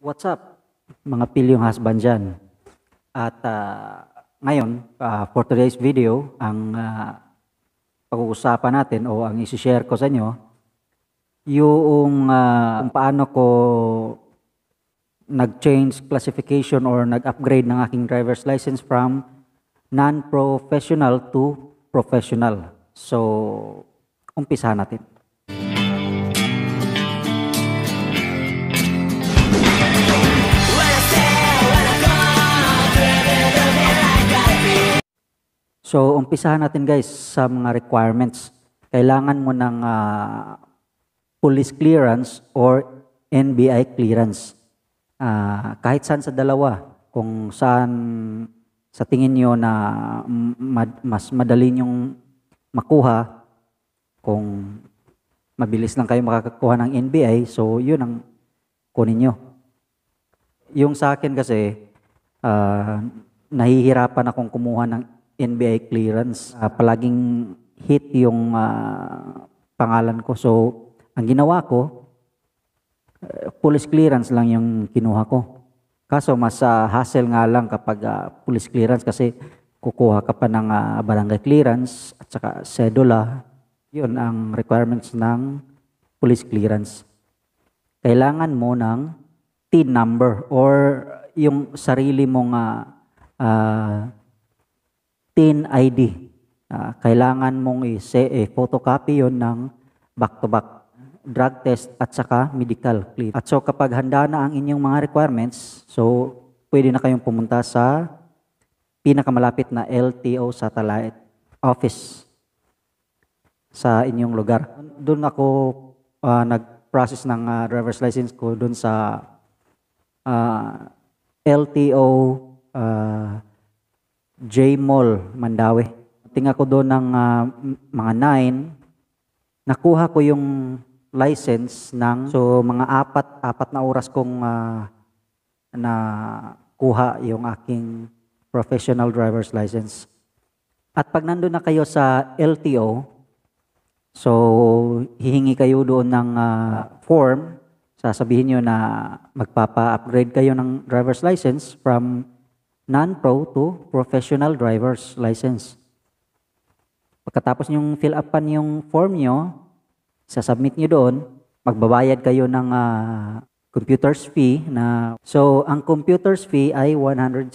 what's up? Mga pilyong husband dyan. At uh, ngayon, uh, for today's video, ang uh, pag-uusapan natin o ang isi-share ko sa inyo, yung uh, kung paano ko nag-change classification or nag-upgrade ng aking driver's license from non-professional to professional. So, umpisa natin. So, umpisahan natin guys sa mga requirements. Kailangan mo ng uh, police clearance or NBI clearance. Uh, kahit saan sa dalawa, kung saan sa tingin nyo na mad, mas madali nyong makuha, kung mabilis lang kayo makakakuha ng NBI, so yun ang kunin nyo. Yung sa akin kasi, uh, nahihirapan akong kumuha ng NBI clearance. Uh, palaging hit yung uh, pangalan ko. So, ang ginawa ko, uh, police clearance lang yung kinuha ko. Kaso mas uh, hassle nga lang kapag uh, police clearance kasi kukuha ka pa ng uh, barangay clearance at saka sedula. Yun ang requirements ng police clearance. Kailangan mo ng TIN number or yung sarili mong uh, uh, 10ID. Uh, ah, kailangan mong i-photocopy eh, yon ng back-to-back -back drug test at saka medical clip. At so kapag handa na ang inyong mga requirements, so pwede na kayong pumunta sa pinakamalapit na LTO satellite office sa inyong lugar. Doon ako uh, nag-process ng uh, driver's license ko doon sa uh, LTO uh, J-Mall, Mandawi. Tinga ko doon ng uh, mga 9. Nakuha ko yung license ng so mga apat apat na oras kong uh, ah, na kuha yung aking professional driver's license. At pag nandoon na kayo sa LTO, so hihingi kayo doon ng uh, form, sasabihin niyo na magpapa-upgrade kayo ng driver's license from non-pro to professional driver's license. Pagkatapos nyong fill upan yung form nyo, sa submit nyo doon, magbabayad kayo ng uh, computer's fee na so ang computer's fee ay 167.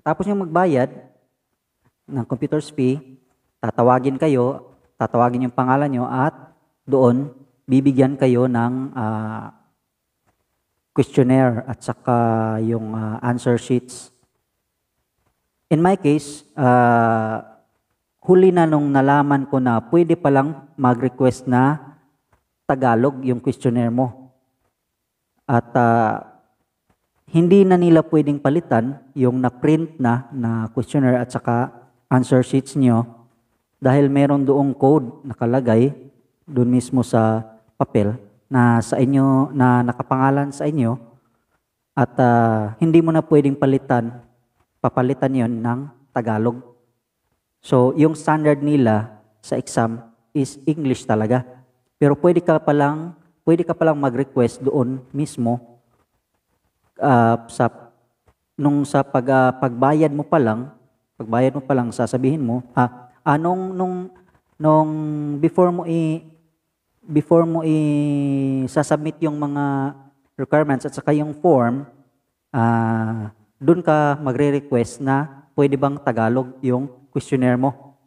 Tapos yung magbayad ng computer's fee, tatawagin kayo, tatawagin yung pangalan nyo at doon bibigyan kayo ng uh, questionnaire at saka yung uh, answer sheets. In my case, uh, huli na nung nalaman ko na pwede palang mag-request na Tagalog yung questionnaire mo. At uh, hindi na nila pwedeng palitan yung na-print na na questionnaire at saka answer sheets nyo dahil meron doong code nakalagay doon mismo sa papel na sa inyo na nakapangalan sa inyo at uh, hindi mo na pwedeng palitan papalitan 'yon ng Tagalog. So, yung standard nila sa exam is English talaga. Pero pwede ka pa lang pwede ka pa lang mag-request doon mismo uh, sa nung sa pag, uh, pagbayad mo pa lang, pagbayad mo pa lang sasabihin mo, ah, anong nung nung before mo i before mo i-submit yung mga requirements at saka yung form, uh, ah, doon ka magre-request na pwede bang Tagalog yung questionnaire mo.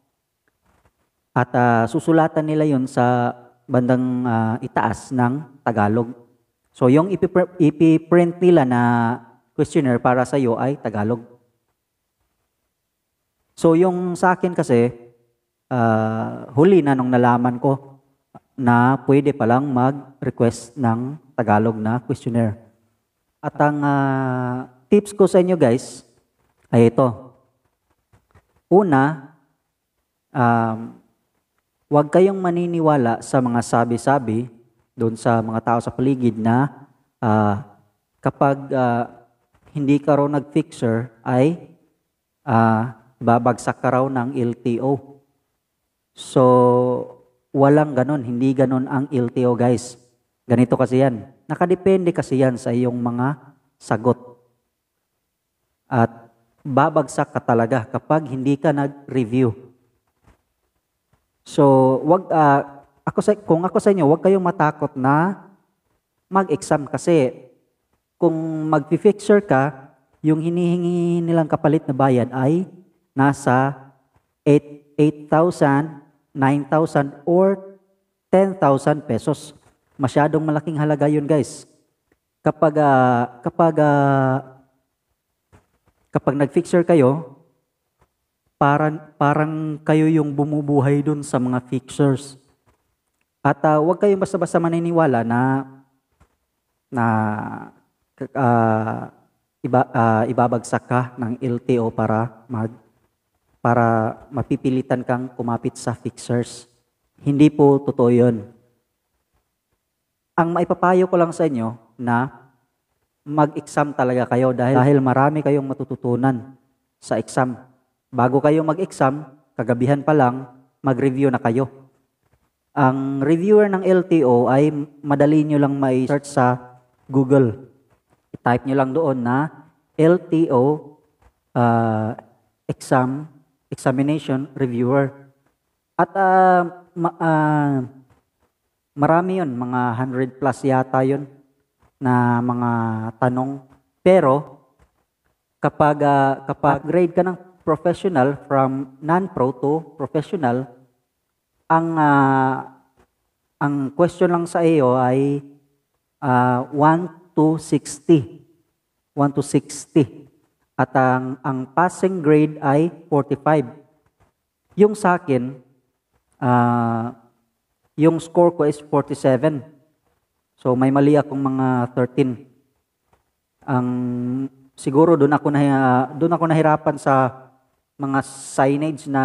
At uh, susulatan nila yon sa bandang uh, itaas ng Tagalog. So yung ipi-print nila na questionnaire para sa iyo ay Tagalog. So yung sa akin kasi, uh, huli na nung nalaman ko na pwede pa lang mag-request ng Tagalog na questionnaire. At ang uh, tips ko sa inyo guys ay ito. Una, um, huwag kayong maniniwala sa mga sabi-sabi doon sa mga tao sa paligid na uh, kapag uh, hindi ka raw nag-fixer ay uh, babagsak ka raw ng LTO. So, Walang ganon, hindi ganon ang LTO oh, guys. Ganito kasi yan. Nakadepende kasi yan sa iyong mga sagot. At babagsak ka talaga kapag hindi ka nag-review. So, wag, uh, ako sa, kung ako sa inyo, wag kayong matakot na mag-exam kasi kung mag-fixer ka, yung hinihingi nilang kapalit na bayad ay nasa 8,000 9,000 or 10,000 pesos. Masyadong malaking halaga yun guys. Kapag, uh, kapag, uh, kapag nag-fixer kayo, parang, parang kayo yung bumubuhay dun sa mga fixers. At uh, huwag kayong basta-basta maniniwala na na uh, iba, uh, ibabagsak ka ng LTO para mag para mapipilitan kang kumapit sa fixers. Hindi po totoo yun. Ang maipapayo ko lang sa inyo na mag-exam talaga kayo dahil, dahil marami kayong matututunan sa exam. Bago kayo mag-exam, kagabihan pa lang, mag-review na kayo. Ang reviewer ng LTO ay madali nyo lang may search sa Google. I-type nyo lang doon na LTO uh, ah, exam examination reviewer. At uh, ma- uh, marami yon mga 100 plus yata yon na mga tanong. Pero kapag uh, kapag grade ka ng professional from non-pro to professional, ang uh, ang question lang sa iyo ay uh, 1 to 60. 1 to 60 at ang, ang passing grade ay 45. Yung sa akin, uh, yung score ko is 47. So may mali akong mga 13. Ang siguro doon ako na ah, doon ako nahirapan sa mga signage na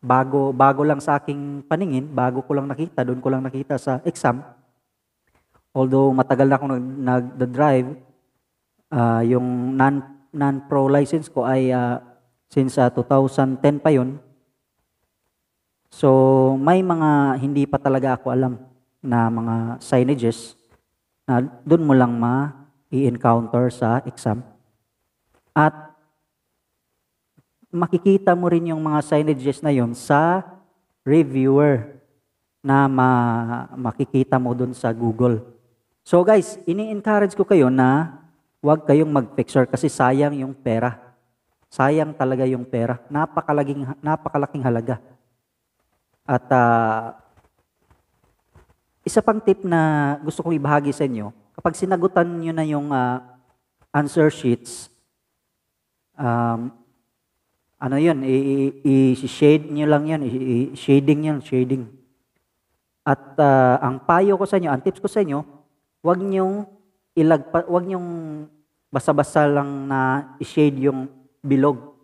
bago bago lang sa aking paningin, bago ko lang nakita, doon ko lang nakita sa exam. Although matagal na akong nag, nag-drive, uh, ah, yung non non-pro license ko ay uh, since uh, ah, 2010 pa yon. So, may mga hindi pa talaga ako alam na mga signages na doon mo lang ma-encounter sa exam. At makikita mo rin yung mga signages na yon sa reviewer na ma- makikita mo doon sa Google. So guys, ini-encourage ko kayo na Huwag kayong mag-fixer kasi sayang yung pera. Sayang talaga yung pera. Napakalaking, napakalaking halaga. At uh, isa pang tip na gusto kong ibahagi sa inyo, kapag sinagutan nyo na yung uh, answer sheets, um, ano yun, i-shade nyo lang yun, i-shading yun, shading. At uh, ang payo ko sa inyo, ang tips ko sa inyo, huwag nyong ilagpa, wag niyong basa-basa lang na i-shade yung bilog.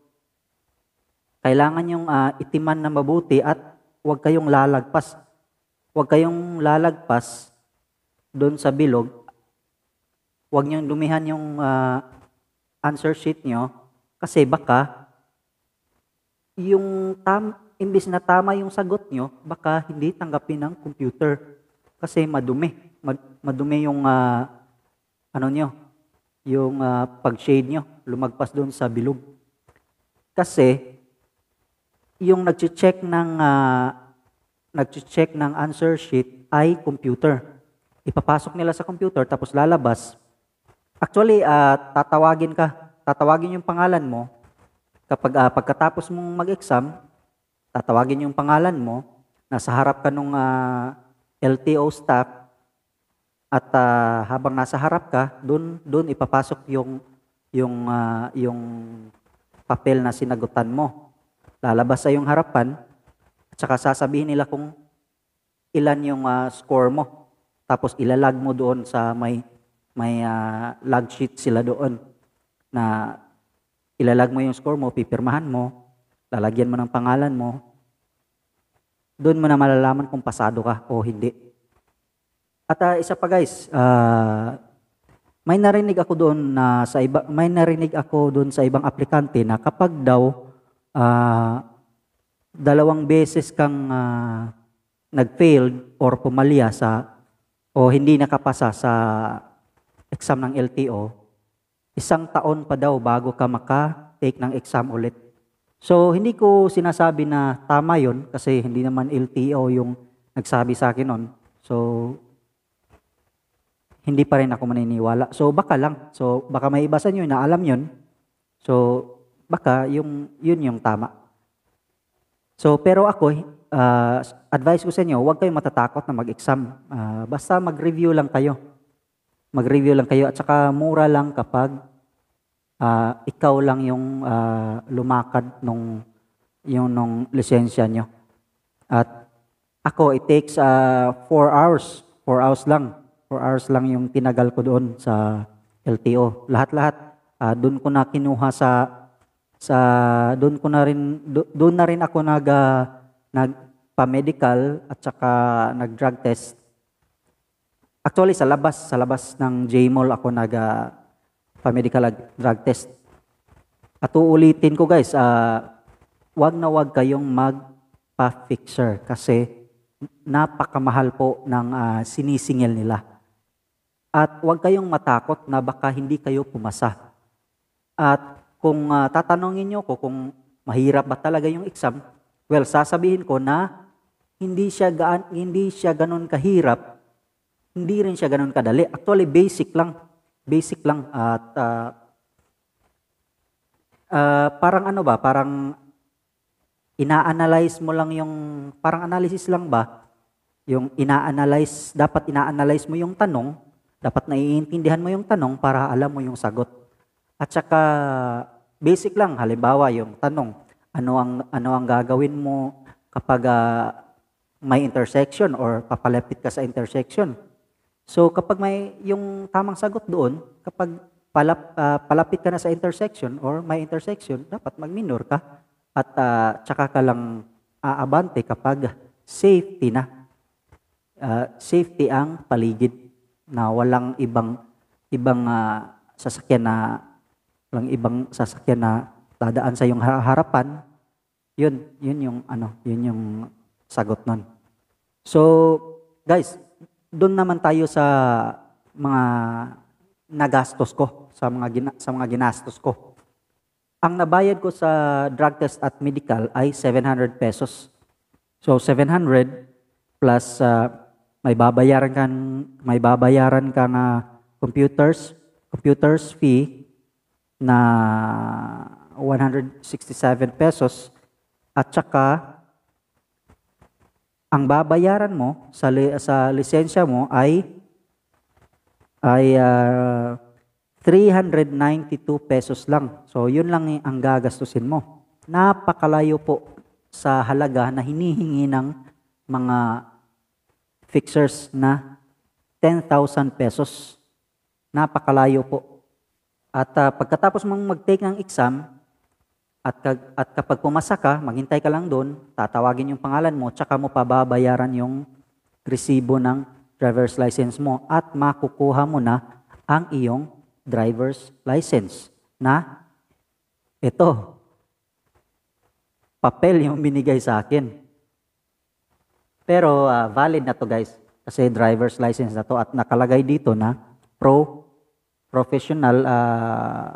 Kailangan yung uh, ah, itiman na mabuti at wag kayong lalagpas. Wag kayong lalagpas doon sa bilog. Wag niyong dumihan yung uh, answer sheet niyo kasi baka yung tam imbis na tama yung sagot niyo, baka hindi tanggapin ng computer kasi madumi. Mad, madumi yung uh, ano nyo, yung uh, pag-shade nyo, lumagpas doon sa bilog. Kasi, yung nag-check ng, uh, ah, nag-check ng answer sheet ay computer. Ipapasok nila sa computer, tapos lalabas. Actually, uh, tatawagin ka, tatawagin yung pangalan mo. Kapag uh, pagkatapos mong mag-exam, tatawagin yung pangalan mo, nasa harap ka ng uh, LTO staff, at uh, habang nasa harap ka, doon doon ipapasok yung yung uh, yung papel na sinagutan mo. Lalabas sa yung harapan at saka sasabihin nila kung ilan yung uh, score mo. Tapos ilalag mo doon sa may may uh, log sheet sila doon na ilalag mo yung score mo, pipirmahan mo, lalagyan mo ng pangalan mo. Doon mo na malalaman kung pasado ka o hindi. At uh, isa pa guys, uh, may narinig ako doon na sa iba, may narinig ako doon sa ibang aplikante na kapag daw uh, dalawang beses kang uh, nag or pumalya sa o hindi nakapasa sa exam ng LTO, isang taon pa daw bago ka maka-take ng exam ulit. So, hindi ko sinasabi na tama yon kasi hindi naman LTO yung nagsabi sa akin nun. So, hindi pa rin ako maniniwala. So baka lang. So baka may iba sa inyo na alam 'yon. So baka yung 'yun yung tama. So pero ako uh, advice ko sa inyo, huwag kayong matatakot na mag-exam. Uh, basta mag-review lang kayo. Mag-review lang kayo at saka mura lang kapag uh, ikaw lang yung uh, lumakad nung yung nung lisensya nyo. At ako, it takes uh, four hours. Four hours lang. 4 hours lang yung tinagal ko doon sa LTO. Lahat-lahat uh, doon ko na kinuha sa sa doon ko na rin doon na rin ako nag uh, nagpa-medical at saka nag-drug test. Actually sa labas, sa labas ng J-Mall ako nag uh, pa-medical at drug test. At uulitin ko guys, uh, wag na wag kayong magpa-fixer kasi napakamahal po ng uh, sinisingil nila. At huwag kayong matakot na baka hindi kayo pumasa. At kung uh, tatanungin niyo ko kung mahirap ba talaga yung exam, well, sasabihin ko na hindi siya gaan, hindi siya ganun kahirap, hindi rin siya ganun kadali. Actually, basic lang. Basic lang at uh, uh, parang ano ba, parang ina-analyze mo lang yung parang analysis lang ba? Yung ina-analyze, dapat ina-analyze mo yung tanong dapat naiintindihan mo yung tanong para alam mo yung sagot. At saka basic lang halimbawa yung tanong, ano ang ano ang gagawin mo kapag uh, may intersection or papalapit ka sa intersection. So kapag may yung tamang sagot doon, kapag palap, uh, palapit ka na sa intersection or may intersection, dapat mag-minor ka at uh, tsaka ka lang aabante kapag safety na. Uh, safety ang paligid na walang ibang ibang uh, sasakyan na walang ibang sasakyan na dadaan sa iyong harapan, yun, yun yung ano, yun yung sagot nun. So, guys, doon naman tayo sa mga nagastos ko, sa mga gina, sa mga ginastos ko. Ang nabayad ko sa drug test at medical ay 700 pesos. So 700 plus uh, may babayaran ka, may babayaran ka na computers, computers fee na 167 pesos at saka ang babayaran mo sa li, sa lisensya mo ay ay uh, ah, 392 pesos lang. So yun lang ang gagastusin mo. Napakalayo po sa halaga na hinihingi ng mga fixers na 10,000 pesos. Napakalayo po. At uh, pagkatapos mong mag-take ng exam, at, kag, at kapag pumasa ka, maghintay ka lang doon, tatawagin yung pangalan mo, tsaka mo pababayaran yung resibo ng driver's license mo at makukuha mo na ang iyong driver's license na ito, papel yung binigay sa akin. Pero uh, valid na to guys kasi driver's license na to at nakalagay dito na pro professional uh,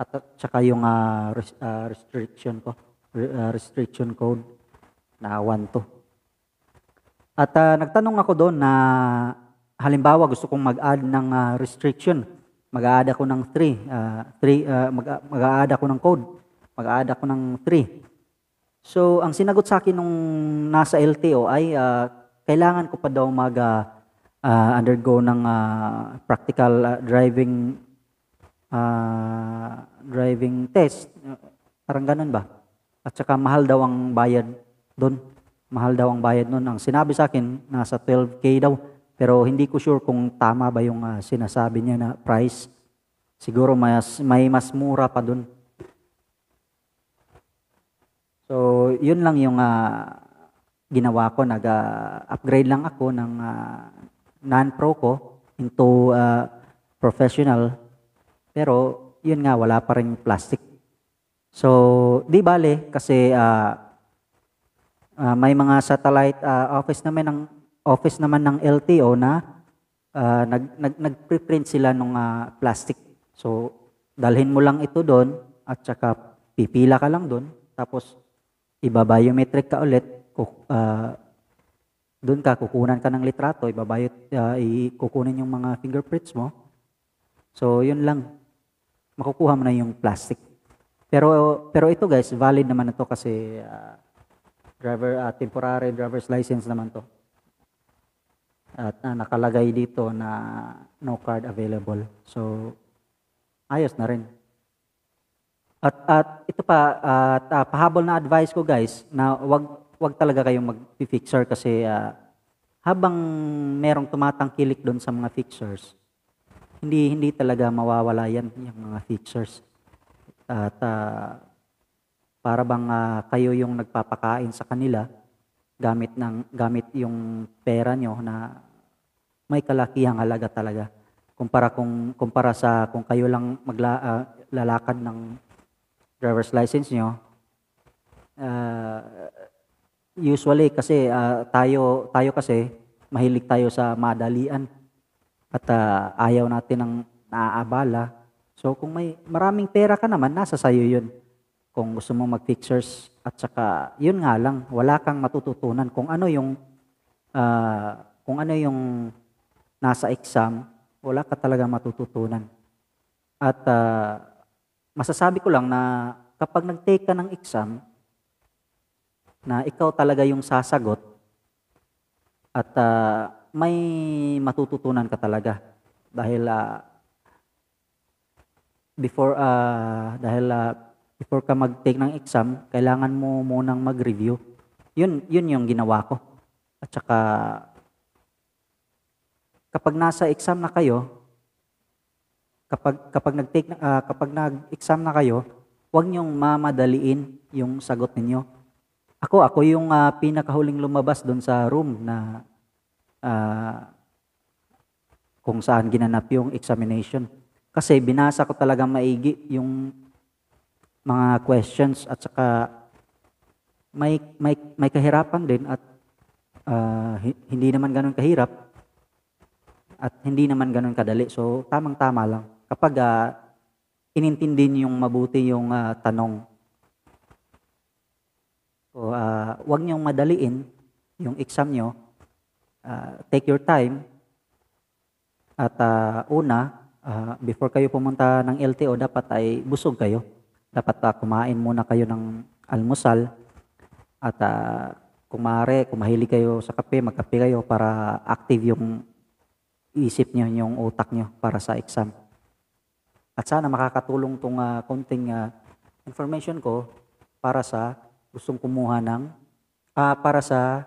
at saka yung uh, res, uh, restriction ko uh, restriction code na 1 to. At uh, nagtanong ako doon na halimbawa gusto kong mag-add ng uh, restriction. Mag-a-add ako ng 3. Uh, 3 uh, mag add ako ng code. Mag-a-add ako ng 3. So, ang sinagot sa akin nung nasa LTO ay uh, kailangan ko pa daw mag uh, uh, undergo ng uh, practical uh, driving uh, driving test. Parang ganun ba? At saka mahal daw ang bayad doon. Mahal daw ang bayad noon. Ang sinabi sa akin, nasa 12K daw. Pero hindi ko sure kung tama ba yung uh, sinasabi niya na price. Siguro mas, may mas mura pa doon. So, yun lang yung uh, ginawa ko. Nag-upgrade uh, lang ako ng uh, non-pro ko into uh, professional. Pero, yun nga, wala pa rin plastic. So, di bale, kasi uh, uh, may mga satellite uh, office naman ng office naman ng LTO na uh, nag, nag, nag-preprint sila ng uh, plastic. So, dalhin mo lang ito doon at saka pipila ka lang doon. Tapos, ibabiometric ka ulit, uh, ah, doon ka, kukunan ka ng litrato, ibabayo, uh, ah, ikukunin yung mga fingerprints mo. So, yun lang. Makukuha mo na yung plastic. Pero, pero ito guys, valid naman na to kasi uh, driver, uh, temporary driver's license naman to. At uh, nakalagay dito na no card available. So, ayos na rin. At, at ito pa, at uh, pahabol na advice ko guys, na wag, wag talaga kayong mag-fixer kasi uh, habang merong tumatangkilik doon sa mga fixers, hindi hindi talaga mawawala yan yung mga fixers. At uh, para bang uh, kayo yung nagpapakain sa kanila gamit ng gamit yung pera nyo na may kalakihang halaga talaga kumpara kung kumpara sa kung kayo lang maglalakad uh, ng driver's license nyo, uh, usually kasi uh, tayo, tayo kasi, mahilig tayo sa madalian at uh, ayaw natin ng naaabala. So kung may maraming pera ka naman, nasa sayo yun. Kung gusto mong mag-fixers at saka yun nga lang, wala kang matututunan kung ano yung uh, kung ano yung nasa exam, wala ka talaga matututunan. At uh, masasabi ko lang na kapag nag-take ka ng exam, na ikaw talaga yung sasagot at uh, may matututunan ka talaga dahil uh, before uh, dahil uh, before ka mag-take ng exam, kailangan mo munang mag-review. Yun yun yung ginawa ko. At saka kapag nasa exam na kayo, kapag kapag nag-take uh, kapag nag-exam na kayo, huwag niyo mamadaliin yung sagot ninyo. Ako, ako yung uh, pinakahuling lumabas doon sa room na uh, kung saan ginanap yung examination. Kasi binasa ko talaga maigi yung mga questions at saka may, may, may kahirapan din at uh, hindi naman ganun kahirap at hindi naman ganun kadali. So, tamang-tama lang kapag uh, inintindi niyo yung mabuti yung uh, tanong. O uh, ah, wag niyo madaliin yung exam niyo. Uh, take your time. At uh, una, uh, before kayo pumunta ng LTO, dapat ay busog kayo. Dapat uh, kumain muna kayo ng almusal. At uh, kung maaari, kung mahilig kayo sa kape, magkape kayo para active yung isip niyo, yung utak niyo para sa exam. At sana makakatulong tong uh, konting uh, information ko para sa gustong kumuha ng uh, para sa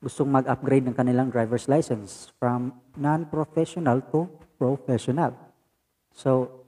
gustong mag-upgrade ng kanilang driver's license from non-professional to professional. So,